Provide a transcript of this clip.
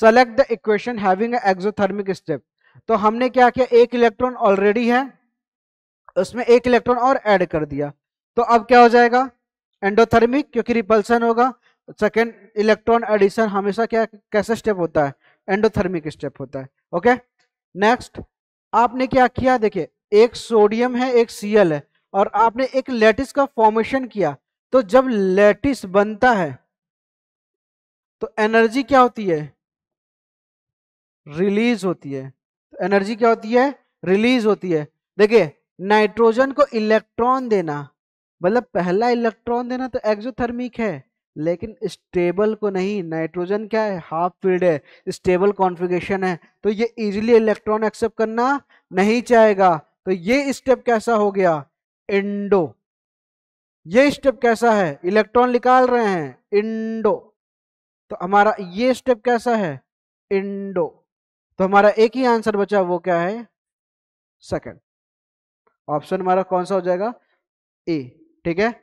select the equation having exothermic step तो हमने क्या किया एक इलेक्ट्रॉन ऑलरेडी है उसमें एक इलेक्ट्रॉन और ऐड कर दिया तो अब क्या हो जाएगा एंडोथर्मिक क्योंकि रिपल्सन होगा सेकेंड इलेक्ट्रॉन एडिशन हमेशा क्या कैसा स्टेप होता है एंडोथर्मिक स्टेप होता है ओके नेक्स्ट आपने क्या किया देखिए एक सोडियम है एक सीएल है और आपने एक लेटिस का फॉर्मेशन किया तो जब लेटिस बनता है तो एनर्जी क्या होती है रिलीज होती है तो एनर्जी क्या होती है रिलीज होती है देखिए नाइट्रोजन को इलेक्ट्रॉन देना मतलब पहला इलेक्ट्रॉन देना तो एक्सोथर्मिक है लेकिन स्टेबल को नहीं नाइट्रोजन क्या है हाफ फील्ड है स्टेबल कॉन्फ़िगरेशन है तो ये इजीली इलेक्ट्रॉन एक्सेप्ट करना नहीं चाहेगा तो ये स्टेप कैसा हो गया इंडो ये स्टेप कैसा है इलेक्ट्रॉन निकाल रहे हैं इंडो तो हमारा ये स्टेप कैसा है इंडो तो हमारा एक ही आंसर बचा वो क्या है सेकंड ऑप्शन हमारा कौन सा हो जाएगा ए ठीक है